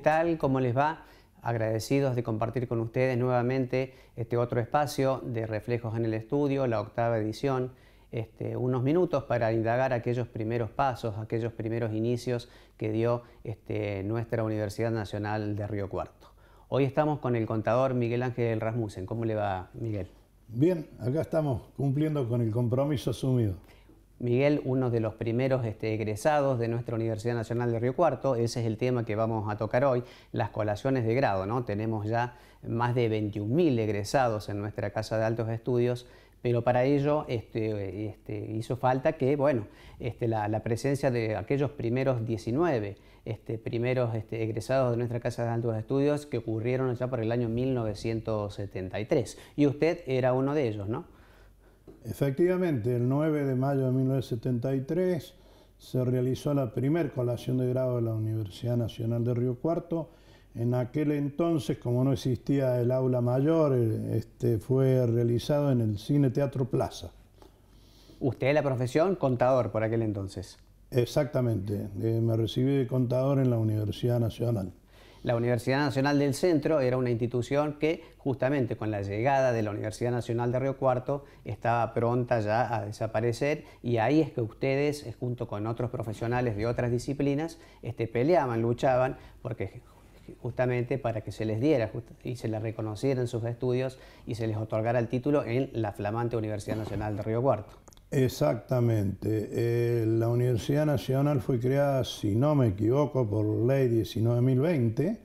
tal? ¿Cómo les va? Agradecidos de compartir con ustedes nuevamente este otro espacio de Reflejos en el Estudio, la octava edición. Este, unos minutos para indagar aquellos primeros pasos, aquellos primeros inicios que dio este, nuestra Universidad Nacional de Río Cuarto. Hoy estamos con el contador Miguel Ángel Rasmussen. ¿Cómo le va, Miguel? Bien, acá estamos cumpliendo con el compromiso asumido. Miguel, uno de los primeros este, egresados de nuestra Universidad Nacional de Río Cuarto, ese es el tema que vamos a tocar hoy, las colaciones de grado, ¿no? Tenemos ya más de 21.000 egresados en nuestra Casa de Altos Estudios, pero para ello este, este, hizo falta que, bueno, la, presencia de aquellos primeros 19 primeros egresados de nuestra Casa de Altos Estudios que ocurrieron ya por el año 1973. Y usted era uno de ellos, ¿no? Efectivamente, el 9 de mayo de 1973 se realizó la primer colación de grado de la Universidad Nacional de Río Cuarto. En aquel entonces, como no existía el aula mayor, este, fue realizado en el Cine Teatro Plaza. ¿Usted es la profesión contador por aquel entonces? Exactamente, eh, me recibí de contador en la Universidad Nacional. La Universidad Nacional del Centro era una institución que justamente con la llegada de la Universidad Nacional de Río Cuarto estaba pronta ya a desaparecer y ahí es que ustedes, eh, junto con otros profesionales de otras disciplinas, este, peleaban, luchaban, porque justamente para que se les diera y se les en sus estudios y se les otorgara el título en la flamante Universidad Nacional de Río Cuarto. Exactamente. Eh, la Universidad Nacional fue creada, si no me equivoco, por ley 19.020.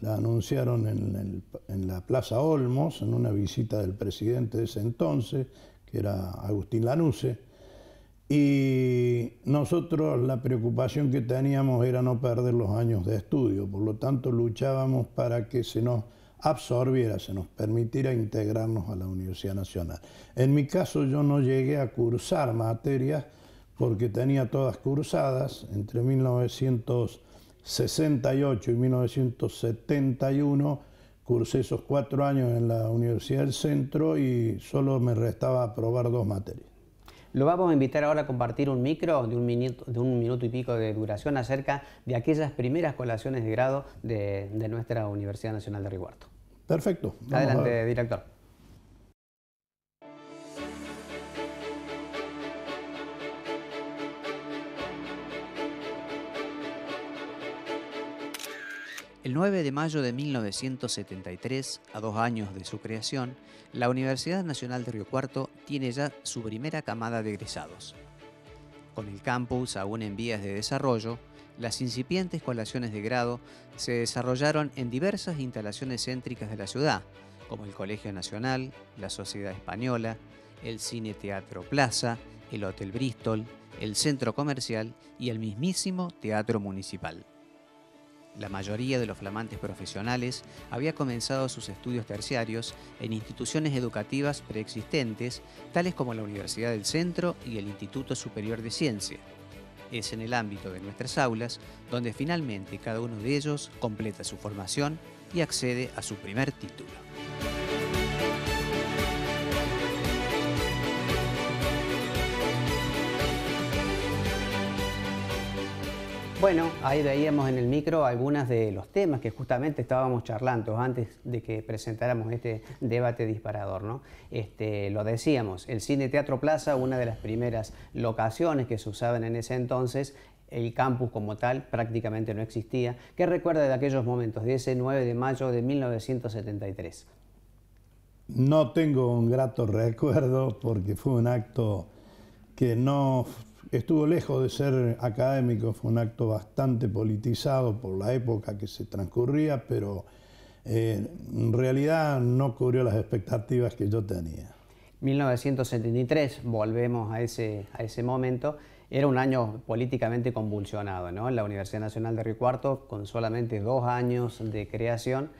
La anunciaron en, la Plaza Olmos, en una visita del presidente de ese entonces, que era Agustín Lanuse. Y nosotros la preocupación que teníamos era no perder los años de estudio, por lo tanto luchábamos para que se nos absorbiera, se nos permitiera integrarnos a la Universidad Nacional. En mi caso yo no llegué a cursar materias porque tenía todas cursadas entre 1968 y 1971. Cursé esos cuatro años en la Universidad del Centro y solo me restaba aprobar dos materias. Lo vamos a invitar ahora a compartir un micro de un, minuto, de un minuto y pico de duración acerca de aquellas primeras colaciones de grado de, nuestra Universidad Nacional de Riguardo. Perfecto. Adelante, director. El 9 de mayo de 1973, a dos años de su creación, la Universidad Nacional de Río Cuarto tiene ya su primera camada de egresados. Con el campus aún en vías de desarrollo, las incipientes colaciones de grado se desarrollaron en diversas instalaciones céntricas de la ciudad, como el Colegio Nacional, la Sociedad Española, el Cine Teatro Plaza, el Hotel Bristol, el Centro Comercial y el mismísimo Teatro Municipal la mayoría de los flamantes profesionales había comenzado sus estudios terciarios en instituciones educativas preexistentes, tales como la Universidad del Centro y el Instituto Superior de Ciencia. Es en el ámbito de nuestras aulas donde finalmente cada uno de ellos completa su formación y accede a su primer título. Bueno, ahí veíamos en el micro algunos de los temas que justamente estábamos charlando antes de que presentáramos este debate disparador, ¿no? Este, lo decíamos, el cine Teatro Plaza, una de las primeras locaciones que se usaban en ese entonces, el campus como tal prácticamente no existía. ¿Qué recuerda de aquellos momentos, de ese 9 de mayo de 1973? No tengo un grato recuerdo porque fue un acto que no estuvo lejos de ser académico, fue un acto bastante politizado por la época que se transcurría, pero eh, en realidad no cubrió las expectativas que yo tenía. 1973, volvemos a ese, a ese momento, era un año políticamente convulsionado, ¿no? La Universidad Nacional de Río Cuarto, con solamente dos años de creación,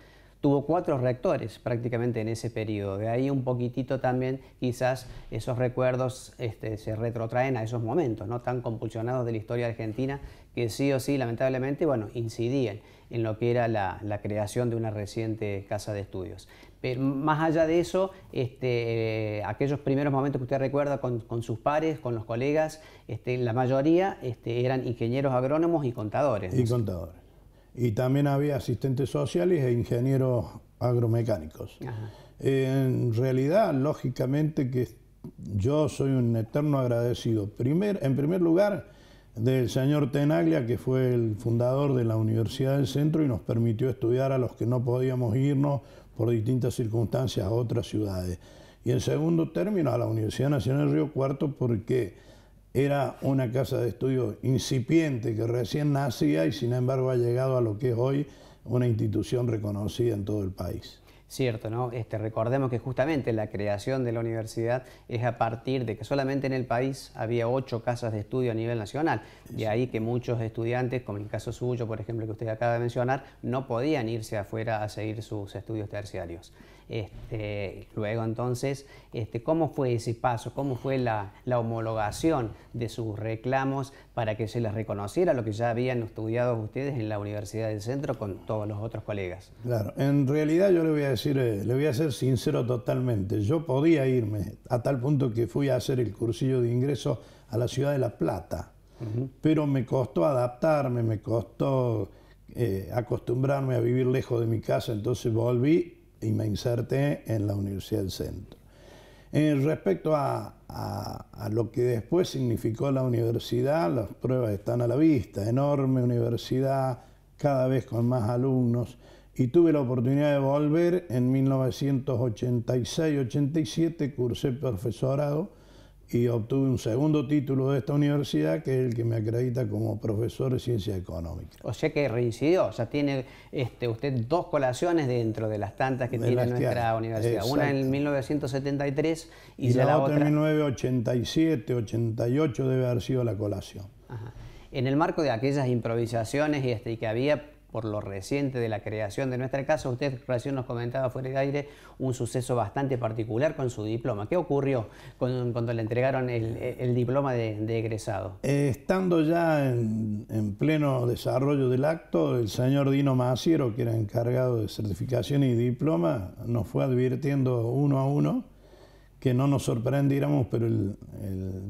tuvo cuatro rectores prácticamente en ese periodo. De ahí un poquitito también quizás esos recuerdos este, se retrotraen a esos momentos ¿no? tan compulsionados de la historia argentina que sí o sí, lamentablemente, bueno, incidían en lo que era la, la creación de una reciente casa de estudios. Pero más allá de eso, este, aquellos primeros momentos que usted recuerda con, con sus pares, con los colegas, este, la mayoría este, eran ingenieros agrónomos y contadores. Y contadores y también había asistentes sociales e ingenieros agromecánicos. En realidad, lógicamente que yo soy un eterno agradecido. Primer, en primer lugar, del señor Tenaglia, que fue el fundador de la Universidad del Centro y nos permitió estudiar a los que no podíamos irnos por distintas circunstancias a otras ciudades. Y en segundo término, a la Universidad Nacional del Río Cuarto, porque era una casa de estudio incipiente que recién nacía y sin embargo ha llegado a lo que es hoy una institución reconocida en todo el país. Cierto, ¿no? Este, recordemos que justamente la creación de la universidad es a partir de que solamente en el país había ocho casas de estudio a nivel nacional. De ahí que muchos estudiantes, como el caso suyo, por ejemplo, que usted acaba de mencionar, no podían irse afuera a seguir sus estudios terciarios. Este, luego entonces, este, ¿cómo fue ese paso? ¿Cómo fue la, homologación de sus reclamos para que se les reconociera lo que ya habían estudiado ustedes en la Universidad del Centro con todos los otros colegas? Claro, en realidad yo le voy a decir, eh, le voy a ser sincero totalmente, yo podía irme a tal punto que fui a hacer el cursillo de ingreso a la ciudad de La Plata, pero me costó adaptarme, me costó... Eh, acostumbrarme a vivir lejos de mi casa, entonces volví y me inserté en la Universidad del Centro. En eh, respecto a, a, lo que después significó la universidad, las pruebas están a la vista, enorme universidad, cada vez con más alumnos, y tuve la oportunidad de volver en 1986-87, cursé profesorado y obtuve un segundo título de esta universidad, que es el que me acredita como profesor de ciencia económica. O sea que reincidió, o sea, tiene este, usted dos colaciones dentro de las tantas que tiene nuestra universidad. Una en 1973 y, la, otra en 1987, 88 debe haber sido la colación. En el marco de aquellas improvisaciones y este, que había por lo reciente de la creación de nuestra casa. Usted recién nos comentaba fuera de aire un suceso bastante particular con su diploma. ¿Qué ocurrió cuando, le entregaron el, diploma de, egresado? Eh, estando ya en, pleno desarrollo del acto, el señor Dino Maciero, que era encargado de certificación y diploma, nos fue advirtiendo uno a uno que no nos sorprendiéramos, pero el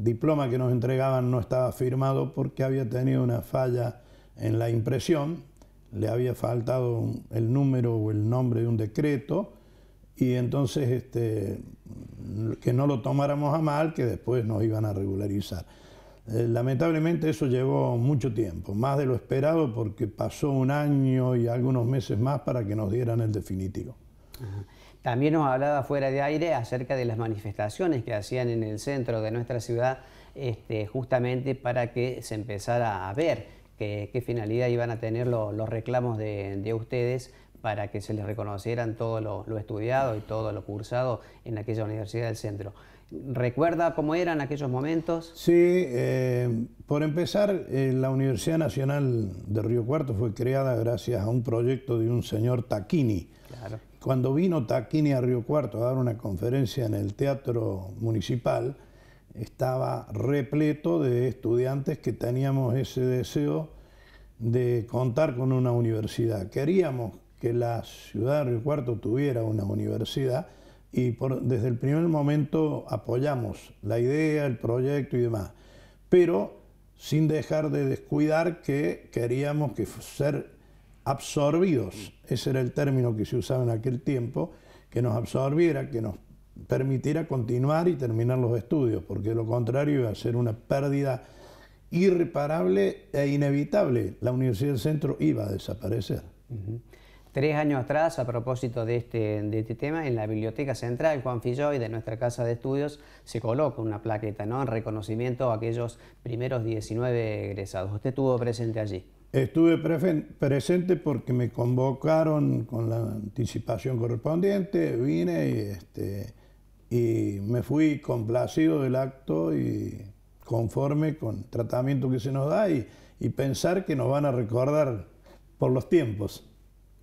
diploma que nos entregaban no estaba firmado porque había tenido una falla en la impresión le había faltado el número o el nombre de un decreto y entonces este, que no lo tomáramos a mal, que después nos iban a regularizar. Eh, lamentablemente eso llevó mucho tiempo, más de lo esperado porque pasó un año y algunos meses más para que nos dieran el definitivo. También nos hablaba fuera de aire acerca de las manifestaciones que hacían en el centro de nuestra ciudad este, justamente para que se empezara a ver qué, finalidad iban a tener los reclamos de, ustedes para que se les reconocieran todo lo, estudiado y todo lo cursado en aquella universidad del centro. ¿Recuerda cómo eran aquellos momentos? Sí, eh, por empezar, eh, la Universidad Nacional de Río Cuarto fue creada gracias a un proyecto de un señor Taquini. Cuando vino Taquini a Río Cuarto a dar una conferencia en el Teatro Municipal, estaba repleto de estudiantes que teníamos ese deseo de contar con una universidad. Queríamos que la ciudad de Cuarto tuviera una universidad y desde el primer momento apoyamos la idea, el proyecto y demás, pero sin dejar de descuidar que queríamos que ser absorbidos, ese era el término que se usaba en aquel tiempo, que nos absorbiera, que nos permitirá continuar y terminar los estudios, porque lo contrario iba a ser una pérdida irreparable e inevitable. La Universidad del Centro iba a desaparecer. Tres años atrás, a propósito de este, de este tema, en la Biblioteca Central Juan Filloy de nuestra Casa de Estudios se coloca una plaqueta ¿no? en reconocimiento a aquellos primeros 19 egresados. ¿Usted estuvo presente allí? Estuve presente porque me convocaron con la anticipación correspondiente, vine y este, y me fui complacido del acto y conforme con el tratamiento que se nos da y, pensar que nos van a recordar por los tiempos.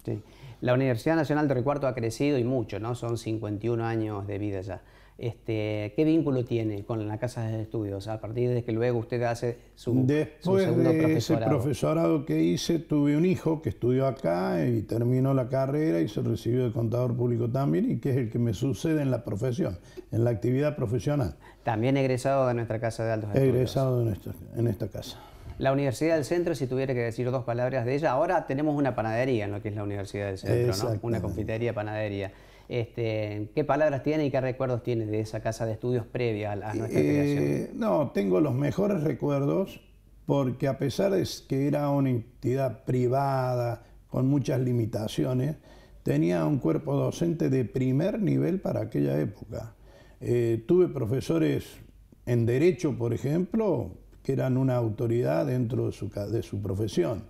Sí. La Universidad Nacional de Recuarto ha crecido y mucho, ¿no? Son 51 años de vida ya. Este, ¿Qué vínculo tiene con la casa de estudios a partir de que luego usted hace su, Después de profesorado? Ese profesorado que hice, tuve un hijo que estudió acá y terminó la carrera y se recibió de contador público también, y que es el que me sucede en la profesión, en la actividad profesional. También egresado de nuestra casa de altos estudios. Egresado en esta, casa. La Universidad del Centro, si tuviera que decir dos palabras de ella, ahora tenemos una panadería en lo que es la Universidad del Centro, Una confitería, panadería. Este, ¿Qué palabras tiene y qué recuerdos tiene de esa casa de estudios previa a, nuestra eh, creación? No, tengo los mejores recuerdos porque a pesar de que era una entidad privada, con muchas limitaciones, tenía un cuerpo docente de primer nivel para aquella época. Eh, tuve profesores en Derecho, por ejemplo, que eran una autoridad dentro de su profesión.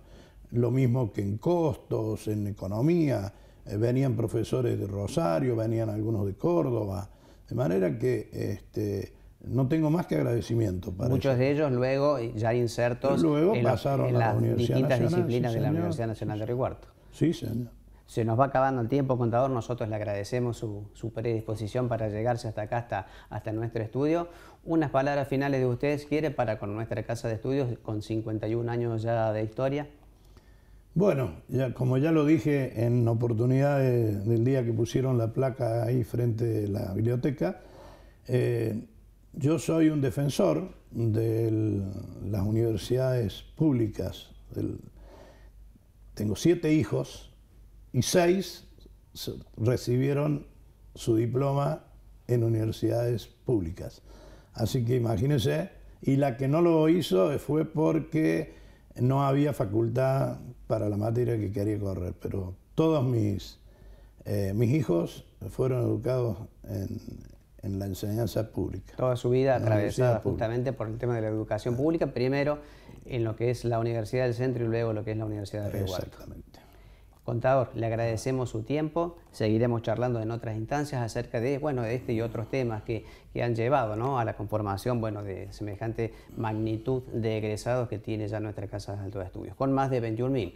Lo mismo que en costos, en economía, eh, venían profesores de Rosario, venían algunos de Córdoba, de manera que este, no tengo más que agradecimiento. Para Muchos de ellos luego ya insertos luego en, pasaron las distintas disciplinas de la Universidad Nacional de Río Sí, señor. Se nos va acabando el tiempo, contador. Nosotros le agradecemos su, su, predisposición para llegarse hasta acá, hasta, hasta nuestro estudio. Unas palabras finales de ustedes quiere para con nuestra casa de estudios, con 51 años ya de historia. Bueno, ya, como ya lo dije en oportunidad del día que pusieron la placa ahí frente a la biblioteca, eh, yo soy un defensor de las universidades públicas. tengo siete hijos y seis recibieron su diploma en universidades públicas. Así que imagínense, y la que no lo hizo fue porque no había facultad para la materia que quería correr, pero todos mis, eh, mis hijos fueron educados en, la enseñanza pública. Toda su vida atravesada justamente por el tema de la educación pública, primero en lo que es la Universidad del Centro y luego lo que es la Universidad de Río Exactamente. Contador, le agradecemos su tiempo, seguiremos charlando en otras instancias acerca de, bueno, de este y otros temas que, que han llevado a la conformación bueno, de semejante magnitud de egresados que tiene ya nuestra Casa de Altos Estudios, con más de 21.000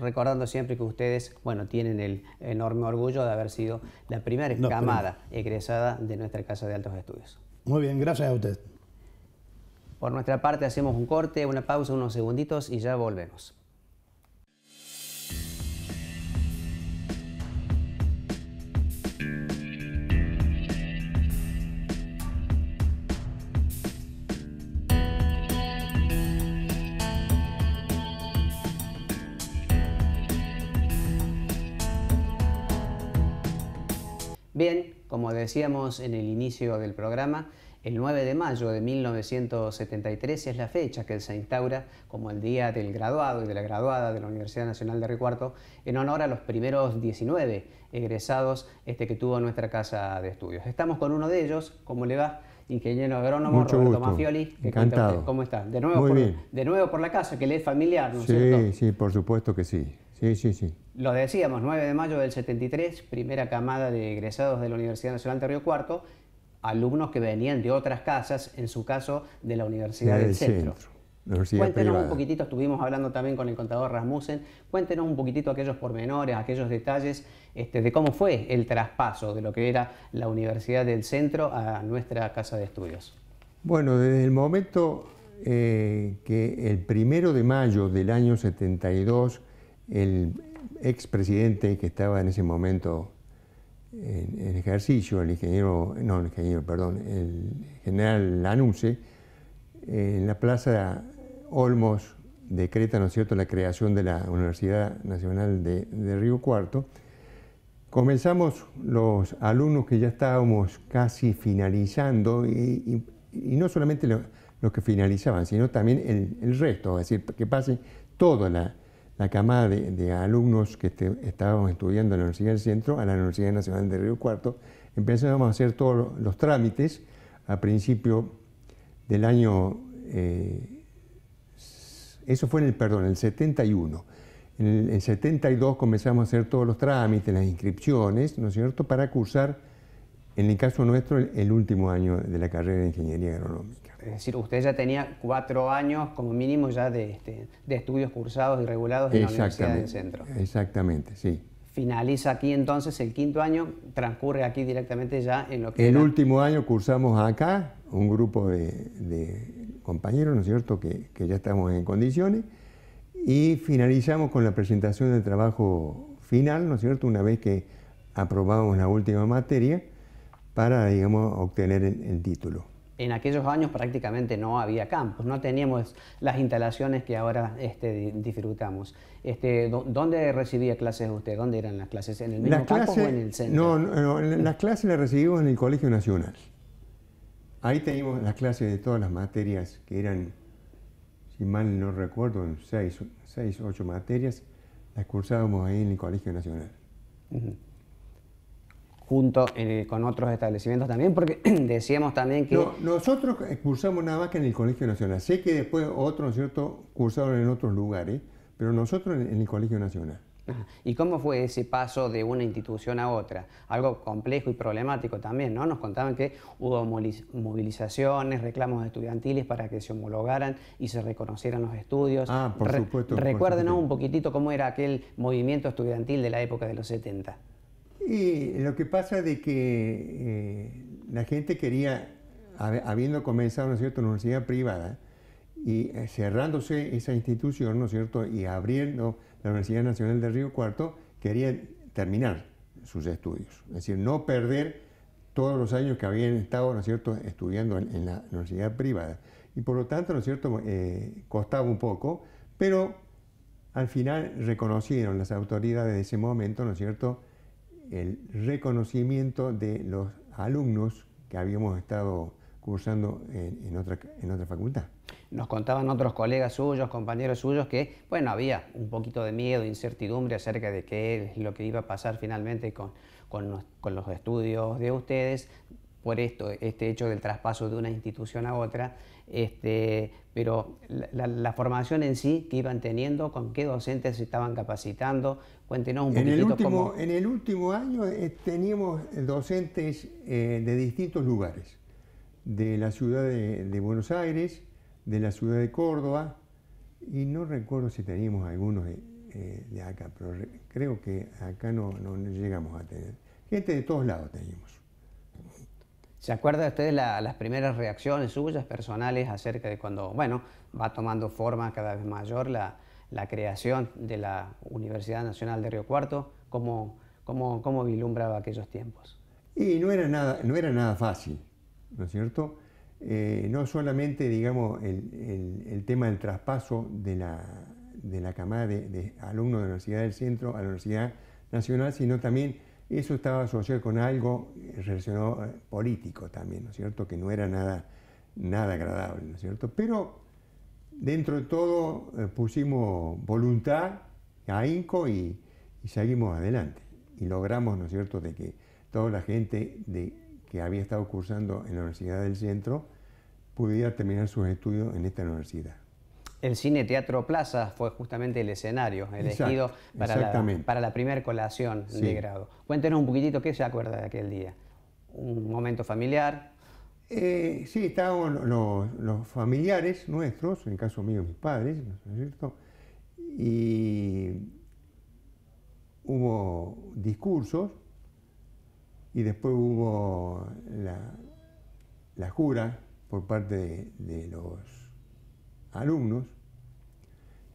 recordando siempre que ustedes, bueno, tienen el enorme orgullo de haber sido la primera camada egresada de nuestra Casa de Altos Estudios. Muy bien, gracias a usted. Por nuestra parte hacemos un corte, una pausa, unos segunditos y ya volvemos. como decíamos en el inicio del programa, el 9 de mayo de 1973 es la fecha que se instaura como el Día del Graduado y de la Graduada de la Universidad Nacional de Ricuarto en honor a los primeros 19 egresados este, que tuvo nuestra casa de estudios. Estamos con uno de ellos, ¿cómo le va? ingeniero agrónomo Roberto gusto. ¿Cómo está? De nuevo, por, de nuevo por la casa, que le es familiar, ¿no cierto? Sí, sí, por supuesto que sí. Sí, sí, sí. Lo decíamos, 9 de mayo del 73, primera camada de egresados de la Universidad Nacional de Río Cuarto, alumnos que venían de otras casas, en su caso de la Universidad del, Centro. Cuéntenos un poquitito, estuvimos hablando también con el contador Rasmussen, cuéntenos un poquitito aquellos pormenores, aquellos detalles este, de cómo fue el traspaso de lo que era la Universidad del Centro a nuestra casa de estudios. Bueno, desde el momento eh, que el primero de mayo del año 72 el ex presidente que estaba en ese momento en, ejercicio, el ingeniero, no, el ingeniero, perdón, el general Lanuse, eh, en la plaza Olmos decreta, ¿no es cierto?, la creación de la Universidad Nacional de, Río Cuarto. Comenzamos los alumnos que ya estábamos casi finalizando, y, no solamente los, que finalizaban, sino también el, resto, es decir, que pase toda la la camada de, alumnos que este, estábamos estudiando en la Universidad del Centro a la Universidad Nacional de Río Cuarto, empezamos a hacer todos los trámites a principio del año, eh, eso fue en el, perdón, el 71. En el 72 comenzamos a hacer todos los trámites, las inscripciones, ¿no es cierto?, para cursar, en el caso nuestro, el último año de la carrera de Ingeniería Agronómica es decir, usted ya tenía cuatro años como mínimo ya de, este, estudios cursados y regulados en la Universidad del Centro. Exactamente, sí. Finaliza aquí entonces el quinto año, transcurre aquí directamente ya en lo que... El último año cursamos acá, un grupo de, compañeros, ¿no es cierto?, que, ya estamos en condiciones, y finalizamos con la presentación del trabajo final, ¿no es cierto?, una vez que aprobamos la última materia para, digamos, obtener el título en aquellos años prácticamente no había campos, no teníamos las instalaciones que ahora este, disfrutamos. Este, ¿Dónde recibía clases usted? ¿Dónde eran las clases? ¿En el mismo campo o en el centro? No, las clases las recibimos en el Colegio Nacional. Ahí teníamos las clases de todas las materias que eran, si mal no recuerdo, seis, seis ocho materias, las cursábamos ahí en el Colegio Nacional junto eh, con otros establecimientos también, porque decíamos también que... nosotros cursamos nada más que en el Colegio Nacional. Sé que después otros, ¿cierto?, cursaron en otros lugares, pero nosotros en, el Colegio Nacional. ¿Y cómo fue ese paso de una institución a otra? Algo complejo y problemático también, ¿no? Nos contaban que hubo movilizaciones, reclamos estudiantiles para que se homologaran y se reconocieran los estudios. Ah, por supuesto. Recuérdenos un poquitito cómo era aquel movimiento estudiantil de la época de los 70. Y lo que pasa de que eh, la gente quería, habiendo comenzado, ¿no es universidad privada y eh, cerrándose esa institución, ¿no es cierto?, y abriendo la Universidad Nacional de Río Cuarto, quería terminar sus estudios. Es decir, no perder todos los años que habían estado, ¿no cierto?, estudiando en, la universidad privada. Y por lo tanto, ¿no es cierto?, eh, costaba un poco, pero al final reconocieron las autoridades de ese momento, ¿no es cierto?, el reconocimiento de los alumnos que habíamos estado cursando en, otra, en otra facultad. Nos contaban otros colegas suyos, compañeros suyos, que bueno, había un poquito de miedo, incertidumbre acerca de qué es lo que iba a pasar finalmente con, con los estudios de ustedes, por esto, este hecho del traspaso de una institución a otra, este, pero la, formación en sí que iban teniendo, con qué docentes se estaban capacitando, cuéntenos un en el último, En el último año eh, teníamos docentes eh, de distintos lugares, de la ciudad de, Buenos Aires, de la ciudad de Córdoba, y no recuerdo si teníamos algunos eh, de, acá, pero creo que acá no, no llegamos a tener. Gente de todos lados teníamos. ¿Se acuerdan ustedes las primeras reacciones suyas personales acerca de cuando, bueno, va tomando forma cada vez mayor la, creación de la Universidad Nacional de Río Cuarto? ¿Cómo, cómo, vislumbraba aquellos tiempos? Y no era nada, no era nada fácil, ¿no es cierto? Eh, no solamente, digamos, el, tema del traspaso de la, de camada de, de alumnos de la Universidad del Centro a la Universidad Nacional, sino también eso estaba asociado con algo relacionado eh, político también, ¿no es cierto? Que no era nada, nada agradable, ¿no es cierto? Pero dentro de todo eh, pusimos voluntad, ahínco y, y seguimos adelante. Y logramos, ¿no es cierto?, de que toda la gente de, que había estado cursando en la Universidad del Centro pudiera terminar sus estudios en esta universidad. El Cine Teatro Plaza fue justamente el escenario elegido para, la, primera colación de grado. Cuéntenos un poquitito qué se acuerda de aquel día. ¿Un momento familiar? Eh, sí, estábamos los, familiares nuestros, en el caso mío mis padres, ¿no es cierto? Y hubo discursos y después hubo la, jura por parte de los alumnos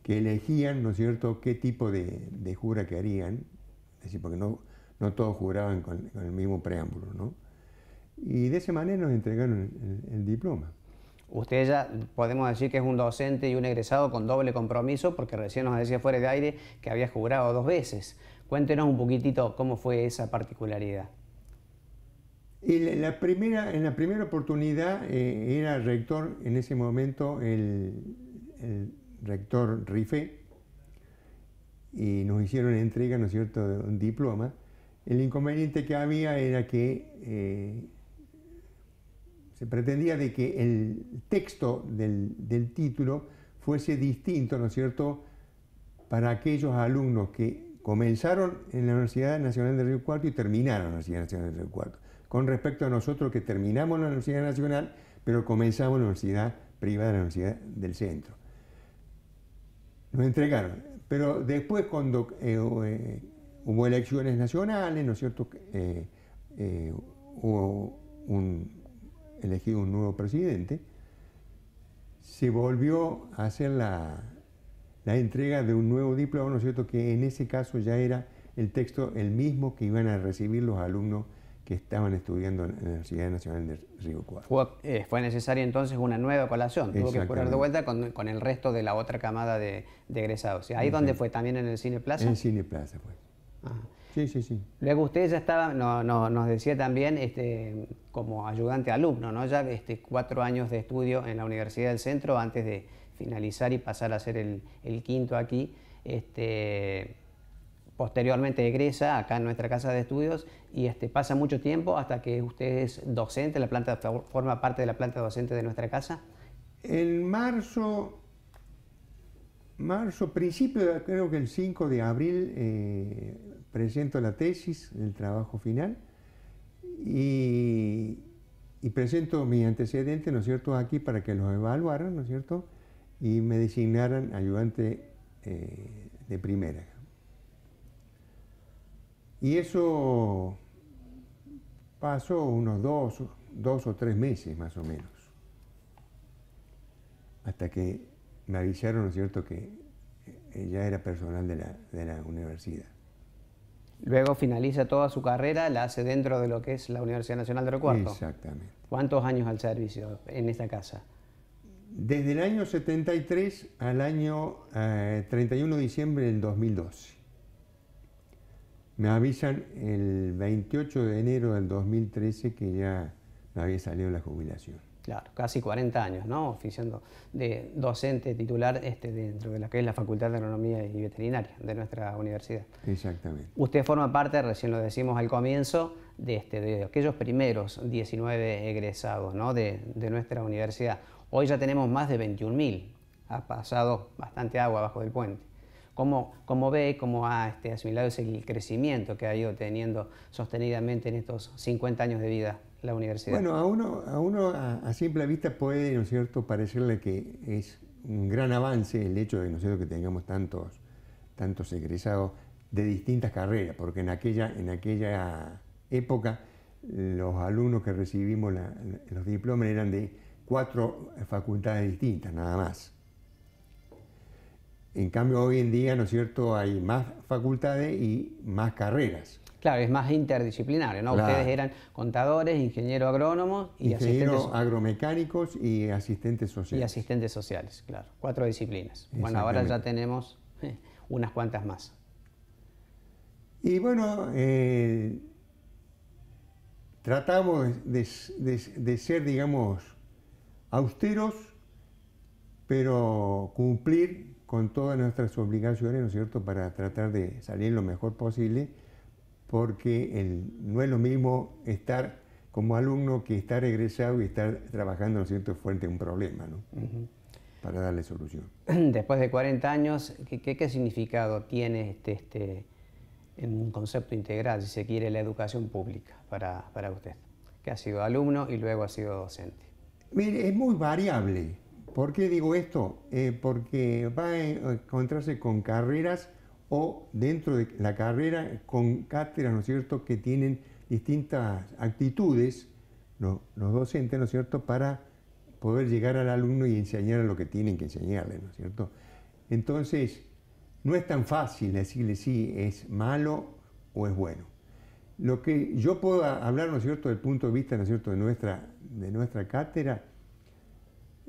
que elegían, ¿no es cierto?, qué tipo de, jura que harían, porque no, no todos juraban con, el mismo preámbulo, ¿no? Y de esa manera nos entregaron el, diploma. Usted ya podemos decir que es un docente y un egresado con doble compromiso, porque recién nos decía fuera de aire que había jurado dos veces. Cuéntenos un poquitito cómo fue esa particularidad en la primera oportunidad eh, era rector, en ese momento, el, rector Rife, y nos hicieron entrega, ¿no es cierto?, de un diploma. El inconveniente que había era que eh, se pretendía de que el texto del, título fuese distinto, ¿no es cierto?, para aquellos alumnos que comenzaron en la Universidad Nacional de Río Cuarto y terminaron en la Universidad Nacional de Río Cuarto con respecto a nosotros que terminamos la Universidad Nacional, pero comenzamos la Universidad Privada, la Universidad del Centro. Nos entregaron. Pero después cuando eh, eh, hubo elecciones nacionales, ¿no es cierto? Eh, hubo un, elegido un nuevo presidente, se volvió a hacer la, la entrega de un nuevo diploma, ¿no es cierto? Que en ese caso ya era el texto el mismo que iban a recibir los alumnos que estaban estudiando en la Universidad Nacional de Río Cuarto. Eh, fue, necesaria entonces una nueva colación, tuvo que poner de vuelta con, el resto de la otra camada de, de egresados. ¿Ahí donde fue? ¿También en el Cine Plaza? En Cine Plaza fue. Ah. Sí, sí, sí. Luego usted ya estaba, nos decía también, este, como ayudante alumno, ¿no? Ya este, cuatro años de estudio en la Universidad del Centro antes de finalizar y pasar a ser el, quinto aquí. Este, posteriormente egresa acá en nuestra casa de estudios y este, pasa mucho tiempo hasta que usted es docente, la planta forma parte de la planta docente de nuestra casa. En marzo, marzo, principio, creo que el 5 de abril, eh, presento la tesis, el trabajo final, y, presento mi antecedente, ¿no es cierto?, aquí para que los evaluaran, ¿no es cierto?, y me designaran ayudante eh, de primera. Y eso pasó unos dos, o tres meses más o menos, hasta que me avisaron, ¿no es cierto?, que ella eh, era personal de la, universidad. Luego finaliza toda su carrera, la hace dentro de lo que es la Universidad Nacional de Recuerdo. Exactamente. ¿Cuántos años al servicio en esta casa? Desde el año 73 al año 31 eh, de diciembre del 2012. Me avisan el 28 de enero del 2013 que ya había salido la jubilación. Claro, casi 40 años, ¿no? Oficiando de docente titular este, dentro de la que es la Facultad de Agronomía y Veterinaria de nuestra universidad. Exactamente. Usted forma parte, recién lo decimos al comienzo, de, este, aquellos primeros 19 egresados ¿no? de, de nuestra universidad. Hoy ya tenemos más de 21.000. Ha pasado bastante agua bajo del puente cómo, cómo ve, cómo ha este, asimilado ese crecimiento que ha ido teniendo sostenidamente en estos 50 años de vida la universidad. Bueno, a uno, a, simple vista puede, cierto?, parecerle que es un gran avance el hecho de, que tengamos tantos, tantos egresados de distintas carreras, porque en aquella, en aquella época los alumnos que recibimos los diplomas eran de cuatro facultades distintas, nada más. En cambio, hoy en día, ¿no es cierto?, hay más facultades y más carreras. Claro, es más interdisciplinario, ¿no? Ustedes eran contadores, ingenieros agrónomos y asistentes... agromecánicos y asistentes sociales. Y asistentes sociales, claro. Cuatro disciplinas. Bueno, ahora ya tenemos unas cuantas más. Y bueno, eh, tratamos de ser, digamos, austeros, pero cumplir con todas nuestras obligaciones, ¿no es cierto?, para tratar de salir lo mejor posible, porque el, no es lo mismo estar como alumno que estar egresado y estar trabajando, ¿no es cierto?, frente a un problema, ¿no? Para darle solución. Después de 40 años, ¿qué, significado tiene este, este un concepto integral, si se quiere, la educación pública para, para usted? Que ha sido alumno y luego ha sido docente. Mire, es muy variable. ¿Por qué digo esto? Eh, porque va a encontrarse con carreras o dentro de la carrera con cátedras, ¿no es cierto?, que tienen distintas actitudes, los docentes, ¿no es cierto?, para poder llegar al alumno y enseñarle lo que tienen que enseñarle, ¿no es cierto? Entonces, no es tan fácil decirle si es malo o es bueno. Lo que yo puedo hablar, ¿no es cierto?, del punto de vista, ¿no cierto?, de nuestra, de nuestra cátedra,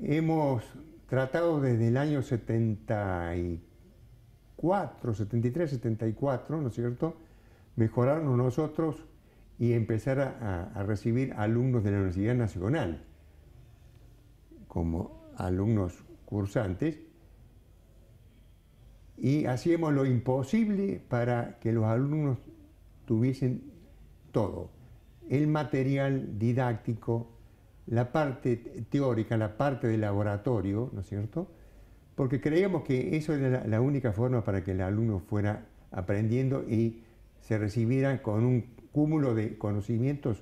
Hemos tratado desde el año 74, 73, 74, ¿no es cierto?, mejorarnos nosotros y empezar a, recibir alumnos de la Universidad Nacional como alumnos cursantes y hacíamos lo imposible para que los alumnos tuviesen todo, el material didáctico, la parte teórica, la parte de laboratorio, ¿no es cierto? Porque creíamos que eso era la, única forma para que el alumno fuera aprendiendo y se recibiera con un cúmulo de conocimientos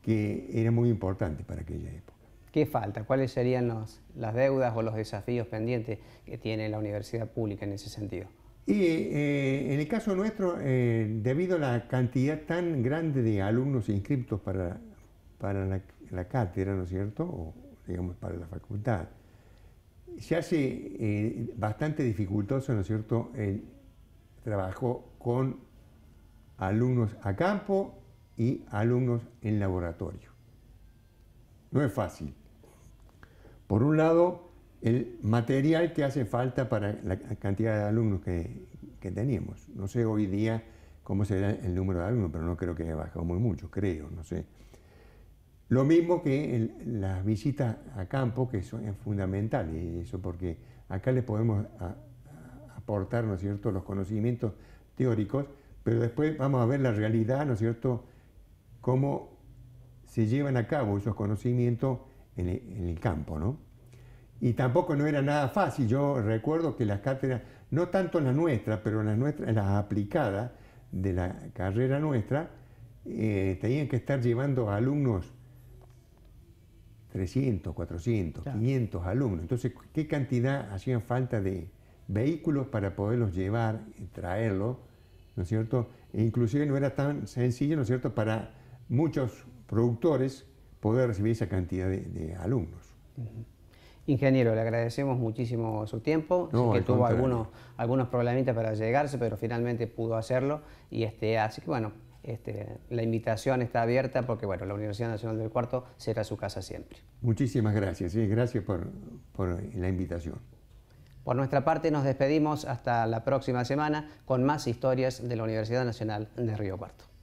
que era muy importante para aquella época. ¿Qué falta? ¿Cuáles serían las deudas o los desafíos pendientes que tiene la universidad pública en ese sentido? Y eh, en el caso nuestro, eh, debido a la cantidad tan grande de alumnos inscriptos para, para la la cátedra, ¿no es cierto?, o digamos para la facultad. Se hace eh, bastante dificultoso, ¿no es cierto?, el trabajo con alumnos a campo y alumnos en laboratorio. No es fácil. Por un lado, el material que hace falta para la cantidad de alumnos que, que teníamos. No sé hoy día cómo será el número de alumnos, pero no creo que haya bajado muy mucho, creo, no sé. Lo mismo que las visitas a campo, que son fundamentales eso, porque acá les podemos aportar, ¿no es cierto?, los conocimientos teóricos, pero después vamos a ver la realidad, ¿no es cierto?, cómo se llevan a cabo esos conocimientos en el, campo, ¿no? Y tampoco no era nada fácil, yo recuerdo que las cátedras, no tanto las nuestras, pero las nuestras, las aplicadas de la carrera nuestra, eh, tenían que estar llevando a alumnos 300, 400, 500 alumnos. Entonces, ¿qué cantidad hacían falta de vehículos para poderlos llevar, eh, traerlos, ¿no es cierto? E inclusive no era tan sencillo, ¿no es cierto?, para muchos productores poder recibir esa cantidad de, alumnos. Ingeniero, le agradecemos muchísimo su tiempo. No, que tuvo algunos, algunos problemitas para llegarse, pero finalmente pudo hacerlo. Y este, así que bueno, este, la invitación está abierta porque bueno, la Universidad Nacional del Cuarto será su casa siempre. Muchísimas gracias, gracias por, por la invitación. Por nuestra parte nos despedimos hasta la próxima semana con más historias de la Universidad Nacional de Río Cuarto.